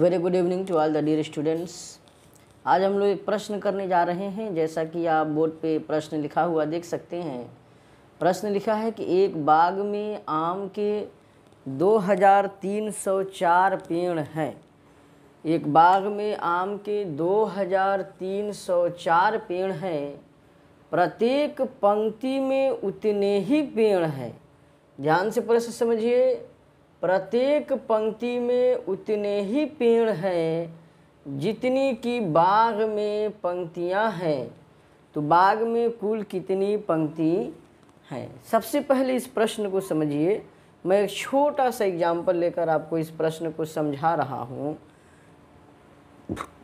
very good evening to all the dear students आज हम लोग एक प्रश्न करने जा रहे हैं जैसा कि आप बोर्ड पे प्रश्न लिखा हुआ देख सकते हैं प्रश्न लिखा है कि एक बाग में आम के 2304 पेड़ हैं एक बाग में आम के 2304 पेड़ हैं प्रत्येक पंक्ति में उतने ही पेड़ हैं ध्यान से प्रश्न समझिए प्रत्येक पंक्ति में उतने ही पेड़ हैं जितनी कि बाग में पंक्तियां हैं तो बाग में कुल कितनी पंक्ति हैं सबसे पहले इस प्रश्न को समझिए मैं एक छोटा सा एग्जाम्पल लेकर आपको इस प्रश्न को समझा रहा हूँ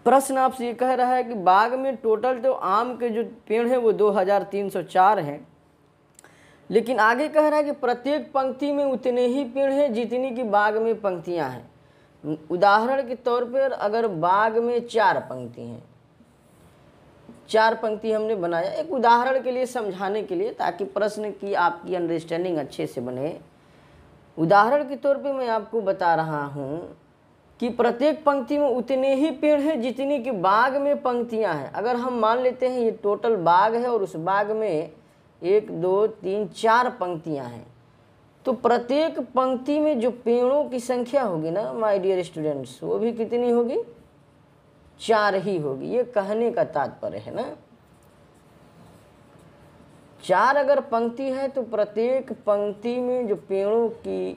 प्रश्न आपसे ये कह रहा है कि बाग में टोटल तो आम के जो पेड़ हैं वो 2304 हैं लेकिन आगे कह रहा है कि प्रत्येक पंक्ति में उतने ही पेड़ हैं जितनी कि बाग में पंक्तियां हैं उदाहरण के तौर पर अगर बाग में चार पंक्ति हैं चार पंक्ति हमने बनाया एक उदाहरण के लिए समझाने के लिए ताकि प्रश्न की आपकी अंडरस्टैंडिंग अच्छे से बने उदाहरण के तौर पे मैं आपको बता रहा हूँ कि प्रत्येक पंक्ति में उतने ही पेड़ हैं जितनी कि बाग में पंक्तियाँ हैं अगर हम मान लेते हैं ये टोटल बाग है और उस बाग में एक दो तीन चार पंक्तियाँ हैं तो प्रत्येक पंक्ति में जो पेड़ों की संख्या होगी ना माय डियर स्टूडेंट्स वो भी कितनी होगी चार ही होगी ये कहने का तात्पर्य है ना चार अगर पंक्ति है तो प्रत्येक पंक्ति में जो पेड़ों की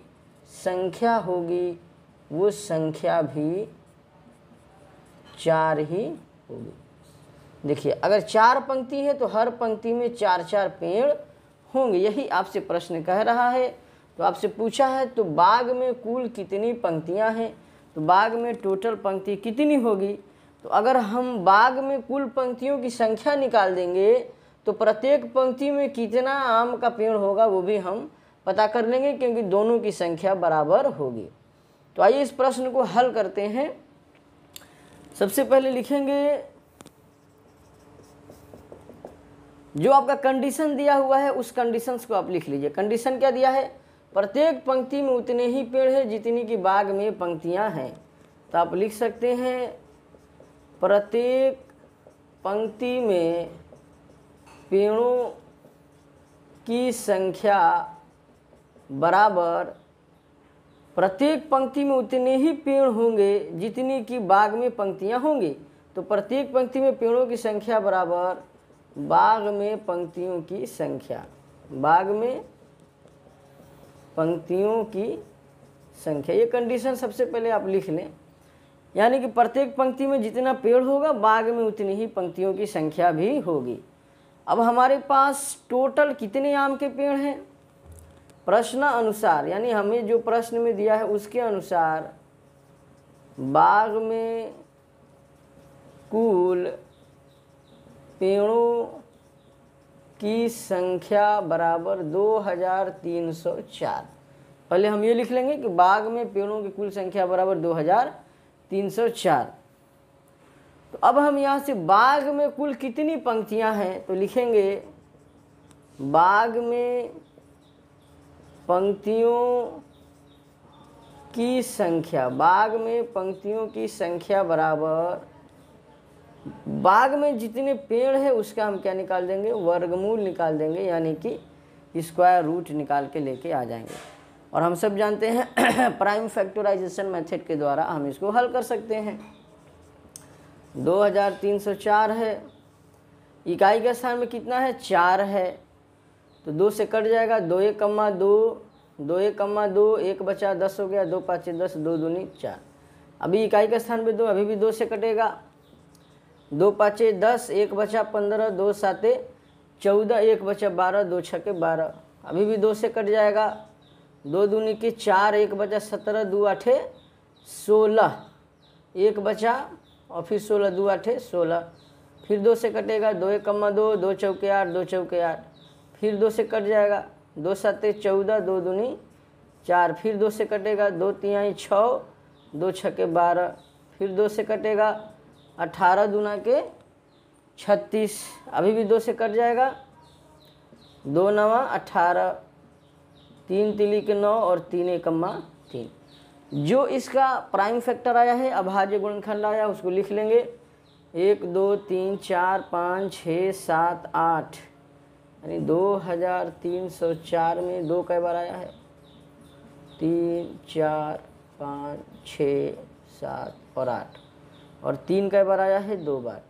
संख्या होगी वो संख्या भी चार ही होगी देखिए अगर चार पंक्ति है तो हर पंक्ति में चार चार पेड़ होंगे यही आपसे प्रश्न कह रहा है तो आपसे पूछा है तो बाग में कुल कितनी पंक्तियां हैं तो बाग में टोटल पंक्ति कितनी होगी तो अगर हम बाग में कुल पंक्तियों की संख्या निकाल देंगे तो प्रत्येक पंक्ति में कितना आम का पेड़ होगा वो भी हम पता कर लेंगे क्योंकि दोनों की संख्या बराबर होगी तो आइए इस प्रश्न को हल करते हैं सबसे पहले लिखेंगे जो आपका कंडीशन दिया हुआ है उस कंडीशंस को आप लिख लीजिए कंडीशन क्या दिया है प्रत्येक पंक्ति में उतने ही पेड़ है जितनी कि बाग में पंक्तियाँ हैं तो आप लिख सकते हैं प्रत्येक पंक्ति में पेड़ों की संख्या बराबर प्रत्येक पंक्ति में उतने ही पेड़ होंगे जितनी कि बाग में पंक्तियाँ होंगी तो प्रत्येक पंक्ति में पेड़ों की संख्या बराबर बाग में पंक्तियों की संख्या बाग में पंक्तियों की संख्या ये कंडीशन सबसे पहले आप लिख लें यानी कि प्रत्येक पंक्ति में जितना पेड़ होगा बाग में उतनी ही पंक्तियों की संख्या भी होगी अब हमारे पास टोटल कितने आम के पेड़ हैं प्रश्न अनुसार यानी हमें जो प्रश्न में दिया है उसके अनुसार बाग में कुल पेड़ों की संख्या बराबर 2304 पहले हम ये लिख लेंगे कि बाग में पेड़ों की कुल संख्या बराबर 2304 तो अब हम यहाँ से बाग में कुल कितनी पंक्तियाँ हैं तो लिखेंगे बाग में पंक्तियों की संख्या बाग में पंक्तियों की संख्या बराबर बाग में जितने पेड़ हैं उसका हम क्या निकाल देंगे वर्गमूल निकाल देंगे यानी कि स्क्वायर रूट निकाल के लेके आ जाएंगे और हम सब जानते हैं प्राइम फैक्टराइजेशन मेथड के द्वारा हम इसको हल कर सकते हैं 2304 है इकाई के स्थान में कितना है चार है तो दो से कट जाएगा दो एक कम्मा दो दो एक कम्मा दो एक बचा दस हो गया दो पाँच दस दो दूनी चार अभी इकाई के स्थान पर दो अभी भी दो से कटेगा दो पाँचे दस एक बचा पंद्रह दो सात चौदह एक बचा बारह दो छः के बारह अभी भी दो से कट जाएगा दो दूनी के चार एक बचा सत्रह दो आठे सोलह एक बचा और फिर सोलह दो आठे सोलह फिर दो से कटेगा दो एक कम्मा दो दो चौके आठ दो चौके आठ फिर दो से कट जाएगा दो सात चौदह दो दूनी चार फिर दो से कटेगा दो तिहाई छः दो छः के बारह फिर दो से कटेगा अठारह दूना के छत्तीस अभी भी दो से कट जाएगा दो नवा अठारह तीन तिली के नौ और तीन एकम्मा तीन जो इसका प्राइम फैक्टर आया है अभाज्य गुणखंड आया उसको लिख लेंगे एक दो तीन चार पाँच छः सात आठ यानी दो हज़ार तीन सौ चार में दो कई बार आया है तीन चार पाँच छः सात और आठ और तीन कई बार आया है दो बार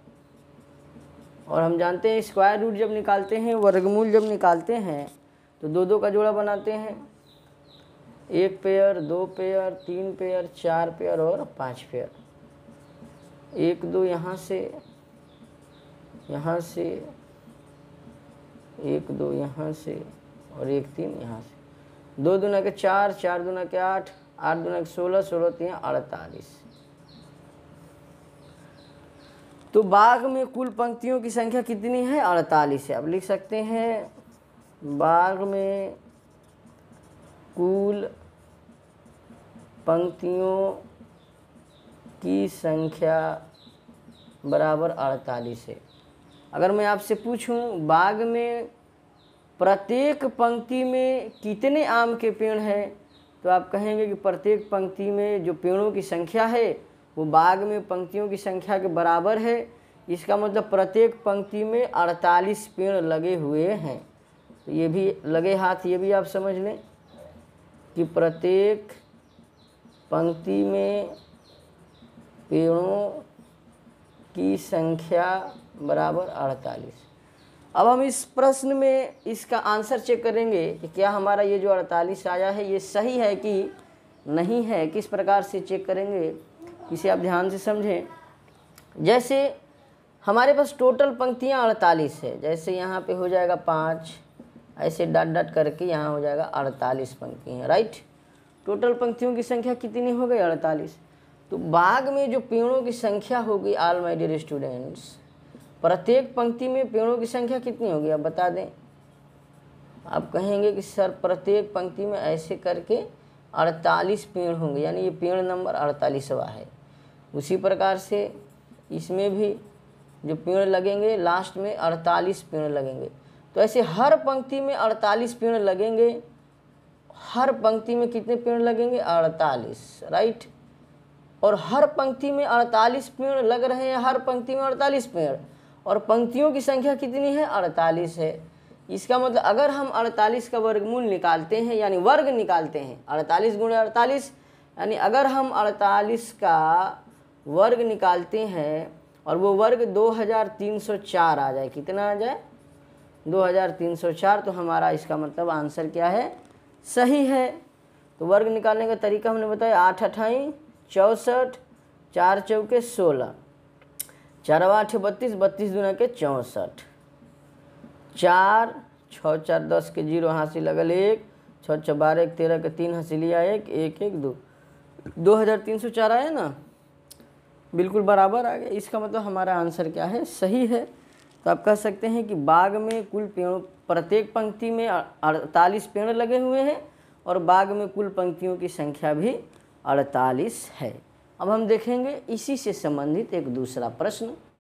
और हम जानते हैं स्क्वायर रूट जब निकालते हैं वर्गमूल जब निकालते हैं तो दो दो का जोड़ा बनाते हैं एक पेयर दो पेयर तीन पेयर चार पेयर और पाँच पेयर एक दो यहाँ से यहाँ से एक दो यहाँ से और एक तीन यहाँ से दो दुना के चार चार दुना के आठ आठ दुना के सोलह सोलह तीन अड़तालीस तो बाघ में कुल पंक्तियों की संख्या कितनी है अड़तालीस है अब लिख सकते हैं बाघ में कुल पंक्तियों की संख्या बराबर अड़तालीस है अगर मैं आपसे पूछूं बाग में प्रत्येक पंक्ति में कितने आम के पेड़ हैं तो आप कहेंगे कि प्रत्येक पंक्ति में जो पेड़ों की संख्या है वो बाग में पंक्तियों की संख्या के बराबर है इसका मतलब प्रत्येक पंक्ति में अड़तालीस पेड़ लगे हुए हैं तो ये भी लगे हाथ ये भी आप समझ लें कि प्रत्येक पंक्ति में पेड़ों की संख्या बराबर अड़तालीस अब हम इस प्रश्न में इसका आंसर चेक करेंगे कि क्या हमारा ये जो अड़तालीस आया है ये सही है कि नहीं है किस प्रकार से चेक करेंगे इसे आप ध्यान से समझें जैसे हमारे पास टोटल पंक्तियाँ अड़तालीस है जैसे यहाँ पे हो जाएगा पाँच ऐसे डट डट करके यहाँ हो जाएगा अड़तालीस पंक्ति हैं राइट टोटल पंक्तियों की संख्या कितनी हो गई अड़तालीस तो बाग में जो पेड़ों की संख्या होगी आल माई डियर स्टूडेंट्स प्रत्येक पंक्ति में पेड़ों की संख्या कितनी होगी आप बता दें आप कहेंगे कि सर प्रत्येक पंक्ति में ऐसे करके अड़तालीस पेड़ होंगे यानी ये पेड़ नंबर अड़तालीसवा है उसी प्रकार से इसमें भी जो पेड़ लगेंगे लास्ट में अड़तालीस पेड़ लगेंगे तो ऐसे हर पंक्ति में अड़तालीस पेड़ लगेंगे हर पंक्ति में कितने पेड़ लगेंगे अड़तालीस राइट और हर पंक्ति में अड़तालीस पेड़ लग रहे हैं हर पंक्ति में अड़तालीस पेड़ और पंक्तियों की संख्या कितनी है अड़तालीस है इसका मतलब अगर हम 48 का वर्गमूल निकालते हैं यानी वर्ग निकालते हैं 48 गुणे अड़तालीस यानी अगर हम 48 का वर्ग निकालते हैं और वो वर्ग 2304 आ जाए कितना आ जाए 2304 तो हमारा इसका मतलब आंसर क्या है सही है तो वर्ग निकालने का तरीका हमने बताया आठ अठाई चौंसठ चार चौके सोलह चार आठ बत्तीस बत्तीस दुना के चौंसठ चार छः चार दस के जीरो हासिल लगल एक छः छः बारह एक तेरह के तीन हाँसी लिया एक एक एक दो दो हज़ार तीन सौ चार आया ना बिल्कुल बराबर आ गया इसका मतलब हमारा आंसर क्या है सही है तो आप कह सकते हैं कि बाग में कुल पेड़ों प्रत्येक पंक्ति में अड़तालीस पेड़ लगे हुए हैं और बाग में कुल पंक्तियों की संख्या भी अड़तालीस है अब हम देखेंगे इसी से संबंधित एक दूसरा प्रश्न